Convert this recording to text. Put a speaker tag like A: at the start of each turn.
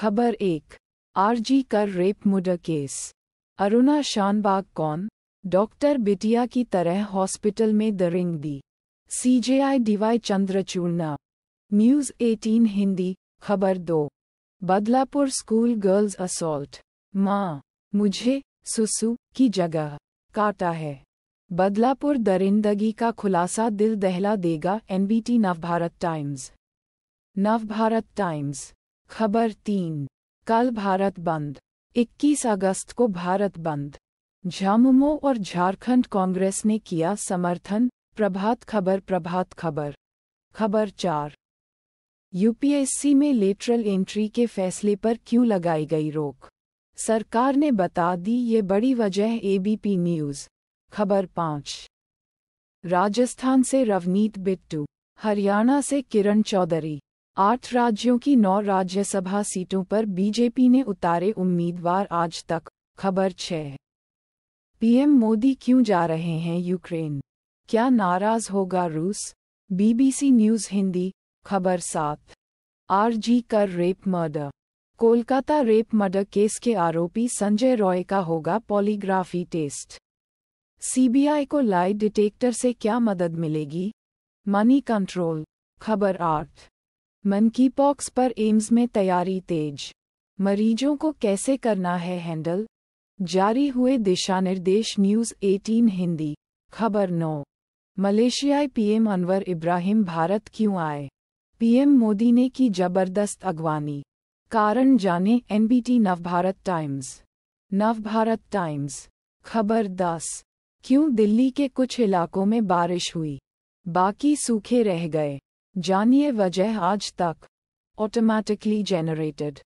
A: खबर एक RG Kar rape murder case Aruna Shanbaug कौन डॉक्टर बिटिया की तरह हॉस्पिटल में दरिंग दी CJI DY Chandrachud news 18 Hindi खबर दो बदलापुर स्कूल गर्ल्स असोल्ट माँ मुझे सुसु की जगह काटा है बदलापुर दरिंदगी का खुलासा दिल दहला देगा NBT Navbharat Times Navbharat Times खबर तीन कल भारत बंद 21 अगस्त को भारत बंद झामुमो और झारखंड कांग्रेस ने किया समर्थन प्रभात खबर प्रभात खबर खबर चार यूपीएससी में लेटरल एंट्री के फैसले पर क्यों लगाई गई रोक सरकार ने बता दी ये बड़ी वजह एबीपी न्यूज़ खबर पाँच राजस्थान से रवनीत बिट्टू हरियाणा से किरण चौधरी आठ राज्यों की नौ राज्यसभा सीटों पर बीजेपी ने उतारे उम्मीदवार आज तक खबर छह पीएम मोदी क्यों जा रहे हैं यूक्रेन क्या नाराज होगा रूस बीबीसी न्यूज़ हिंदी खबर सात RG Kar rape murder Kolkata rape murder case के आरोपी संजय रॉय का होगा पॉलीग्राफी टेस्ट सीबीआई को लाई डिटेक्टर से क्या मदद मिलेगी मनी कंट्रोल खबर आठ मनकी पॉक्स पर एम्स में तैयारी तेज मरीजों को कैसे करना है हैंडल जारी हुए दिशा निर्देश न्यूज़ 18 हिंदी खबर नौ मलेशियाई पीएम अनवर इब्राहिम भारत क्यों आए पीएम मोदी ने की जबरदस्त अगवानी कारण जाने NBT Navbharat Times Navbharat Times खबर दस क्यों दिल्ली के कुछ इलाकों में बारिश हुई बाकी सूखे रह गए जानिए वजह आज तक ऑटोमेटिकली जेनरेटेड